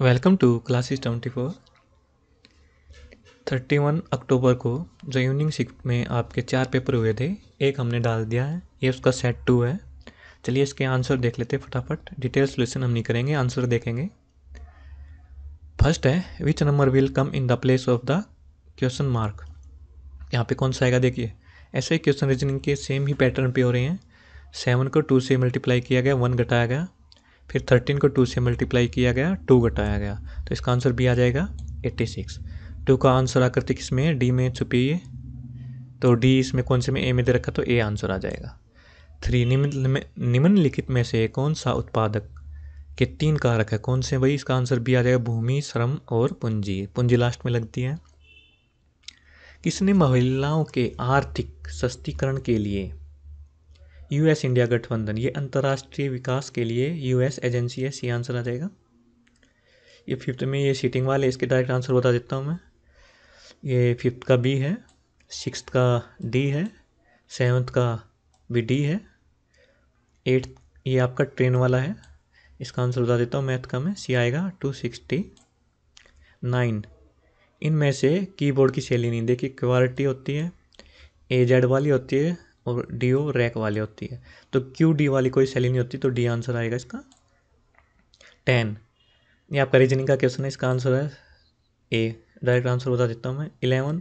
welcome to classes twenty four thirty one October को जो evening shift में आपके चार पेपर हुए थे एक हमने डाल दिया है ये उसका सेट टू है चलिए इसके आंसर देख लेते हैं फटाफट डिटेल सोल्यूशन हम नहीं करेंगे आंसर देखेंगे फर्स्ट है which number will come in the place of the question mark यहाँ पे कौन सा आएगा देखिए ऐसे क्वेश्चन रीजनिंग के सेम ही पैटर्न पे हो रहे हैं सेवन को टू से मल्टीप्लाई किया गया वन घटाया गया फिर थर्टीन को टू से मल्टीप्लाई किया गया टू घटाया गया तो इसका आंसर भी आ जाएगा एट्टी सिक्स टू का आंसर आकृति किस में है डी में छुपी है तो डी इसमें कौन से में ए में दे रखा तो ए आंसर आ जाएगा थ्री निम्नलिखित में से कौन सा उत्पादक के तीन कारक है कौन से वही इसका आंसर भी आ जाएगा भूमि श्रम और पूंजी पूंजी लास्ट में लगती है किसने महिलाओं के आर्थिक सशक्तिकरण के लिए यू एस इंडिया गठबंधन ये अंतर्राष्ट्रीय विकास के लिए यू एस एजेंसी है सी आंसर आ जाएगा ये फिफ्थ में ये सीटिंग वाले इसके डायरेक्ट आंसर बता देता हूँ मैं ये फिफ्थ का बी है सिक्स का डी है सेवन्थ का भी डी है एट्थ ये आपका ट्रेन वाला है इसका आंसर बता देता हूँ मैथ का मैं सी आएगा टू सिक्सटी नाइन इनमें से कीबोर्ड की शैली नहीं देखिए क्वालिटी होती है ए जेड वाली होती है और डी ओ रैक वाले होती है तो क्यू डी वाली कोई शैली नहीं होती तो डी आंसर आएगा इसका टेन ये आपका रीजनिंग का क्वेश्चन है इसका आंसर है ए डायरेक्ट आंसर बता देता हूँ मैं इलेवन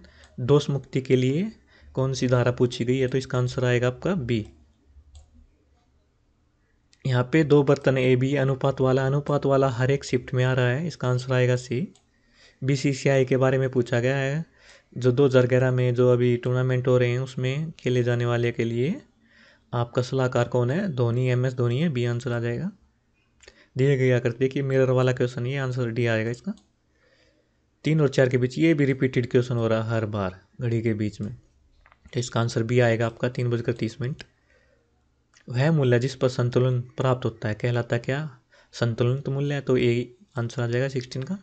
दोष मुक्ति के लिए कौन सी धारा पूछी गई है तो इसका आंसर आएगा आपका बी यहाँ पे दो बर्तन ए बी अनुपात वाला अनुपात वाला हर एक शिफ्ट में आ रहा है इसका आंसर आएगा सी बी सी सी आई के बारे में पूछा गया है जो दो हज़ार ग्यारह में जो अभी टूर्नामेंट हो रहे हैं उसमें खेले जाने वाले के लिए आपका सलाहकार कौन है धोनी एम एस धोनी है बी आंसर आ जाएगा दिए गए आकर देखिए मिरर वाला क्वेश्चन ये आंसर डी आएगा इसका तीन और चार के बीच ये भी रिपीटेड क्वेश्चन हो रहा है हर बार घड़ी के बीच में तो इसका आंसर बी आएगा आपका तीन बजकर तीस मिनट वह मूल्य जिस पर संतुलन प्राप्त होता है कहलाता क्या संतुलन तो मूल्य है तो ए आंसर आ जाएगा सिक्सटीन का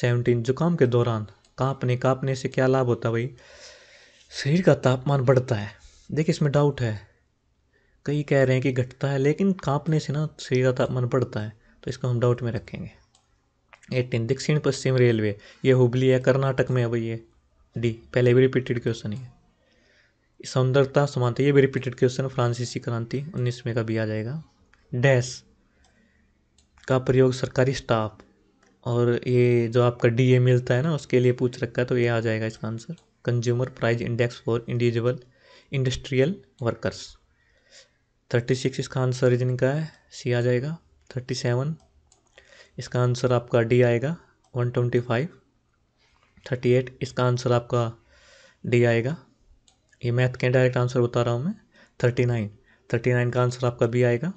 सेवनटीन जुकाम के दौरान कांपने कांपने से क्या लाभ होता भाई शरीर का तापमान बढ़ता है देखिए इसमें डाउट है कई कह रहे हैं कि घटता है लेकिन काँपने से ना शरीर का तापमान बढ़ता है तो इसको हम डाउट में रखेंगे एटीन दक्षिण पश्चिम रेलवे ये हुबली है कर्नाटक में है भाई ये डी पहले भी रिपीटेड क्वेश्चन है सौंदरता समानता ये भी रिपीटेड क्वेश्चन फ्रांसीसी क्रांति उन्नीसवें का भी आ जाएगा डैश का प्रयोग सरकारी स्टाफ और ये जो आपका डी ए मिलता है ना उसके लिए पूछ रखा है तो ये आ जाएगा इसका answer consumer price index for individual industrial workers thirty six इसका आंसर जिनका है सी आ जाएगा थर्टी सेवन इसका आंसर आपका डी आएगा one twenty five thirty eight इसका आंसर आपका डी आएगा ये मैथ के डायरेक्ट आंसर बता रहा हूँ मैं थर्टी नाइन थर्टी नाइन का आंसर आपका बी आएगा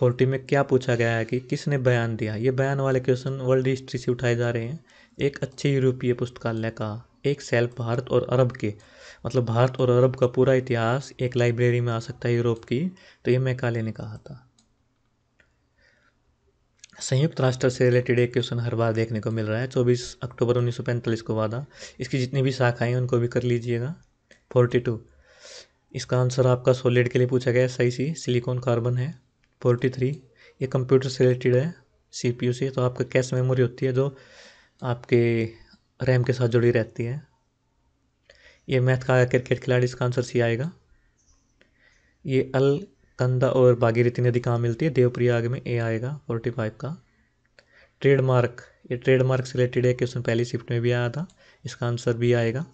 फोर्टी में क्या पूछा गया है कि किसने बयान दिया ये बयान वाले क्वेश्चन वर्ल्ड हिस्ट्री से उठाए जा रहे हैं एक अच्छे यूरोपीय पुस्तकालय का एक सेल भारत और अरब के मतलब भारत और अरब का पूरा इतिहास एक लाइब्रेरी में आ सकता है यूरोप की तो ये मैकाले ने कहा था संयुक्त राष्ट्र से रिलेटेड एक क्वेश्चन हर बार देखने को मिल रहा है चौबीस अक्टूबर उन्नीस को वादा इसकी जितनी भी शाखाएं उनको भी कर लीजिएगा टू इसका आंसर आपका सोलिड के लिए पूछा गया सही सी सिलिकॉन कार्बन है फोर्टी थ्री ये कंप्यूटर से रिलेटेड है सी पी यू से तो आपका कैश मेमोरी होती है जो आपके रैम के साथ जुड़ी रहती है ये मैथ का क्रिकेट खिलाड़ी इसका आंसर सी आएगा ये अल कंदा और भागीरथी नदी कहाँ मिलती है देवप्रयाग में ए आएगा फोर्टी फाइव का ट्रेडमार्क ये ट्रेडमार्क से रिलेटेड है क्वेश्चन पहली शिफ्ट में भी आया था इसका आंसर भी आएगा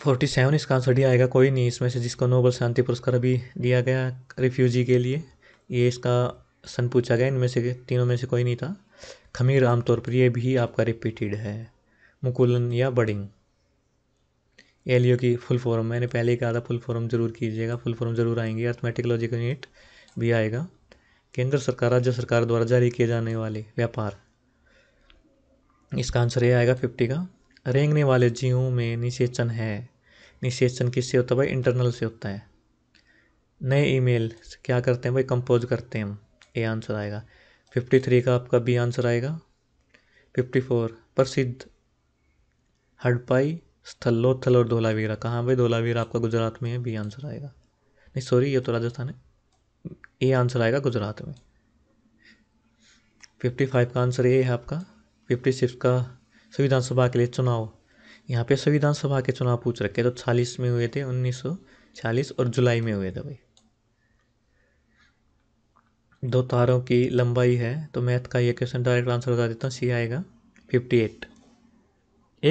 फोर्टी सेवन इसका आंसर डी आएगा कोई नहीं इसमें से जिसको नोबल शांति पुरस्कार अभी दिया गया रिफ्यूजी के लिए ये इसका सन पूछा गया इनमें से तीनों में से कोई नहीं था खमीर आमतौर पर यह भी आपका रिपीटेड है मुकुलन या बडिंग एलियो की फुल फॉर्म मैंने पहले ही कहा था फुल फॉर्म जरूर कीजिएगा फुल फॉर्म जरूर आएंगे अर्थमेटिक लॉजिक यूनिट भी आएगा केंद्र सरकार राज्य सरकार द्वारा जारी किए जाने वाले व्यापार इसका आंसर ये आएगा फिफ्टी का रेंगने वाले जीवों में निषेचन है निषेचन किससे होता है भाई इंटरनल से होता है नए ईमेल क्या करते हैं भाई कंपोज करते हैं हम ए आंसर आएगा फिफ्टी थ्री का आपका बी आंसर आएगा फिफ्टी फोर प्रसिद्ध हडपाई स्थलोत्थल और धोलावीरा कहाँ भाई धोलावीरा आपका गुजरात में है बी आंसर आएगा नहीं सॉरी ये तो राजस्थान है ए आंसर आएगा गुजरात में फिफ्टी फाइव का आंसर ए है आपका फिफ्टी सिक्स का संविधान सभा के लिए चुनाव यहाँ पे संविधान सभा के चुनाव पूछ रखे तो छालीस में हुए थे उन्नीस सौ छियालीस और जुलाई में हुए थे भाई दो तारों की लंबाई है तो मैथ का ये क्वेश्चन डायरेक्ट आंसर बता देता हूँ सी आएगा 58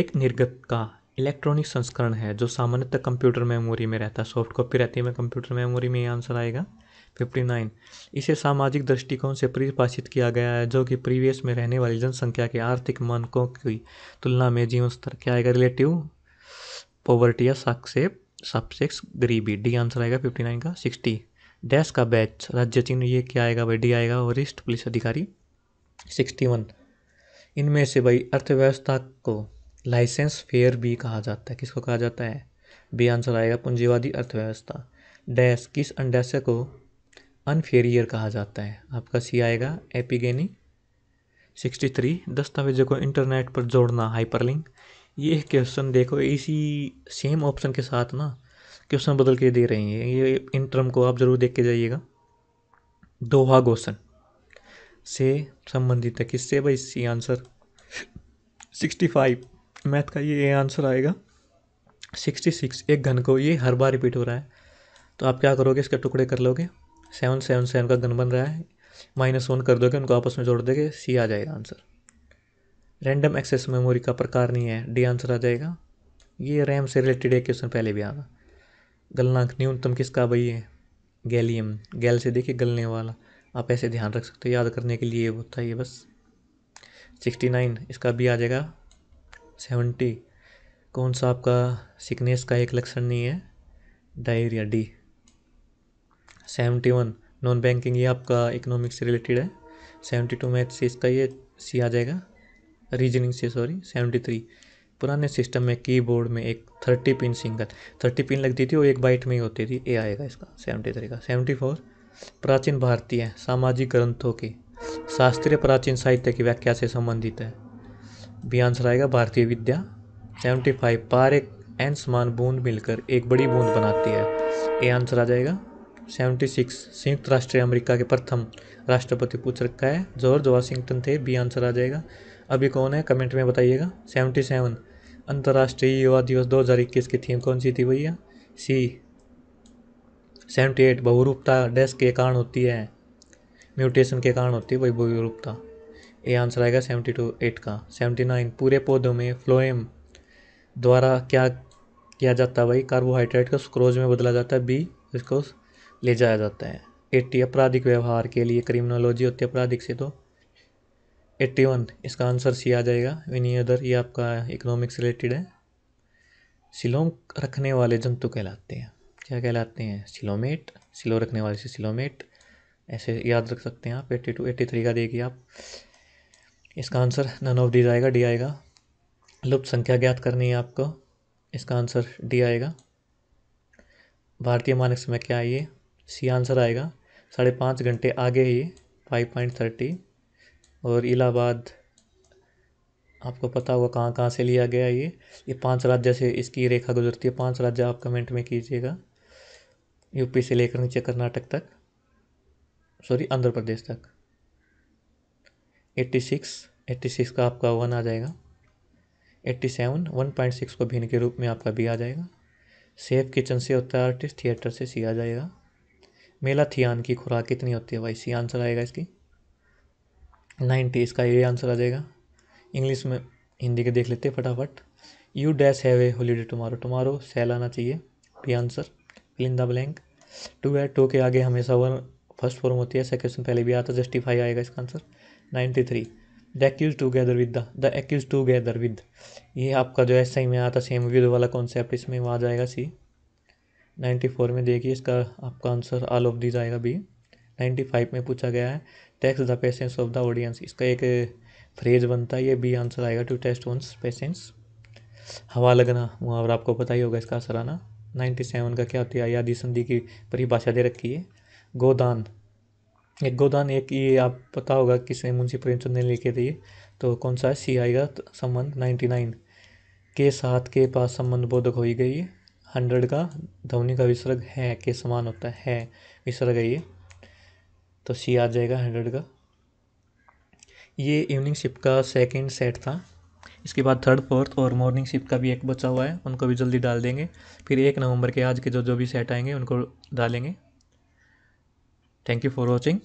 एक निर्गत का इलेक्ट्रॉनिक संस्करण है जो सामान्यतः कंप्यूटर मेमोरी में रहता है सॉफ्ट कॉपी रहती है मैं कंप्यूटर मेमोरी में ये आंसर आएगा फिफ्टी नाइन इसे सामाजिक दृष्टिकोण से परिभाषित किया गया है जो कि प्रीवियस में रहने वाली जनसंख्या के आर्थिक मानकों की तुलना में जीवन स्तर क्या आएगा रिलेटिव पॉवर्टी या सक्से सबसेक्स गरीबी डी आंसर आएगा फिफ्टी नाइन का 60 डैश का बैच राज्य चिन्ह ये क्या आएगा भाई डी आएगा वरिष्ठ पुलिस अधिकारी सिक्सटी वन इनमें से भाई अर्थव्यवस्था को लाइसेंस फेयर भी कहा जाता है किसको कहा जाता है बी आंसर आएगा पूंजीवादी अर्थव्यवस्था डैश किस अंडस्य को अनफेरियर कहा जाता है आपका सी आएगा एपिगेनी 63 दस्तावेज़ों को इंटरनेट पर जोड़ना हाइपरलिंक ये क्वेश्चन देखो इसी सेम ऑप्शन के साथ ना क्वेश्चन बदल के दे रहे हैं ये इन टर्म को आप ज़रूर देख के जाइएगा दोहा गोसन से संबंधित है किससे भाई सी आंसर 65 मैथ का ये आंसर आएगा 66 एक घन को ये हर बार रिपीट हो रहा है तो आप क्या करोगे इसके टुकड़े कर लोगे सेवन सेवन सेवन का घन बन रहा है माइनस वन कर दोगे उनको आपस में जोड़ दोगे सी आ जाएगा आंसर रैंडम एक्सेस मेमोरी का प्रकार नहीं है डी आंसर आ जाएगा ये रैम से रिलेटेड एक क्वेश्चन पहले भी आना गलनांक न्यूनतम किसका भाई है गैलियम गैल से देखिए गलने वाला आप ऐसे ध्यान रख सकते हो याद करने के लिए वो था ये बस सिक्सटी नाइन इसका भी आ जाएगा सेवेंटी कौन सा आपका सिकनेस का एक लक्षण नहीं है diarrhoea D seventy one non banking ये आपका इकोनॉमिक से रिलेटेड है सेवेंटी टू मैथ से इसका ये सी आ जाएगा रीजनिंग से सॉरी सेवेंटी थ्री पुराने सिस्टम में कीबोर्ड में एक thirty pin single thirty pin लगती थी और एक बाइट में ही होती थी ए आएगा इसका सेवेंटी थ्री का सेवेंटी फोर प्राचीन भारतीय सामाजिक ग्रंथों की शास्त्रीय प्राचीन साहित्य की व्याख्या से संबंधित है भी आंसर आएगा भारतीय विद्या सेवेंटी फाइव पार एक एन समान बूंद मिलकर एक बड़ी बूंद बनाती है ए आंसर आ जाएगा सेवेंटी सिक्स संयुक्त राष्ट्र अमेरिका के प्रथम राष्ट्रपति पूछ रखा है जॉर्ज वाशिंगटन थे बी आंसर आ जाएगा अभी कौन है कमेंट में बताइएगा सेवेंटी सेवन अंतर्राष्ट्रीय युवा दिवस दो हज़ार इक्कीस की थीम कौन सी थी भैया सी सेवेंटी एट बहुरूपता डेस्क के कारण होती है म्यूटेशन के कारण होती है वही बहुरूपता ये आंसर आएगा सेवेंटी टू एट का सेवेंटी नाइन पूरे पौधों में फ्लोएम द्वारा क्या किया जाता है भाई कार्बोहाइड्रेट को सुक्रोज में बदला जाता है बी इसको ले जाया जाता है एट्टी आपराधिक व्यवहार के लिए क्रिमिनोलॉजी होती है आपराधिक से तो एट्टी वन इसका आंसर सी आ जाएगा विनी अदर ये आपका इकोनॉमिक्स रिलेटेड है सिलोम रखने वाले जंतु कहलाते हैं क्या कहलाते हैं सिलोमेट सिलो रखने वाले से सिलोमेट ऐसे याद रख सकते हैं आप एट्टी टू एट्टी थ्री का देखिए आप इसका आंसर नन ऑफ डी आएगा डी आएगा लुप्त संख्या ज्ञात करनी है आपको इसका आंसर डी आएगा भारतीय मानक समय क्या है ये सी आंसर आएगा साढ़े पाँच घंटे आगे ही फाइव पॉइंट थर्टी और इलाहाबाद आपको पता होगा कहाँ कहाँ से लिया गया ये ये पाँच राज्य से इसकी रेखा गुजरती है पाँच राज्य आप कमेंट में कीजिएगा यूपी से लेकर नीचे कर्नाटक तक सॉरी आंध्र प्रदेश तक एट्टी सिक्स एट्टी सिक्स का आपका वन आ जाएगा eighty seven one point six को भिन्न के रूप में आपका बी आ जाएगा सेफ किचन से होता है आर्टिस्ट थिएटर से सी आ जाएगा मेलाथियान की खुराक कितनी होती है भाई सी आंसर आएगा इसकी नाइन्टी इसका ये आंसर आ जाएगा इंग्लिश में हिंदी के देख लेते हैं फटाफट you dash have a holiday tomorrow tomorrow shall आना चाहिए B answer in the blank to है टू के आगे हमेशा वन फर्स्ट फॉर्म होती है सेकेंड क्वेश्चन पहले भी आता जस्टिफाई आएगा इसका answer ninety three the accuse together with the the accuse together with ये आपका जो है सही में आता सेम विद वाला कॉन्सेप्ट इसमें वहाँ जाएगा सी नाइन्टी फोर में देखिए इसका आपका आंसर ऑल ऑफ दीज आएगा बी नाइन्टी फाइव में पूछा गया है takes the patience of the audience इसका एक फ्रेज बनता है ये बी आंसर आएगा टू टेस्ट वंस पेशेंस हवा लगना मुहावरा आपको पता ही होगा इसका असर आना नाइन्टी सेवन का क्या होती है आयादी संधि की परिभाषा दे रखी है गोदान एक गोदान एक ये आप पता होगा किसने मुंशी प्रेमचंद ने लिखे थे तो कौन सा सी आएगा संबंध नाइन्टी नाइन के साथ के पास संबंध बोधक हो ही गई है हंड्रेड का ध्वनि का विसर्ग है के समान होता है विसर्ग है ये तो सी आ जाएगा हंड्रेड का ये इवनिंग शिफ्ट का सेकंड सेट था इसके बाद थर्ड फोर्थ और मॉर्निंग शिफ्ट का भी एक बचा हुआ है उनको भी जल्दी डाल देंगे फिर एक नवंबर के आज के जो जो भी सेट आएंगे उनको डालेंगे थैंक यू फॉर वॉचिंग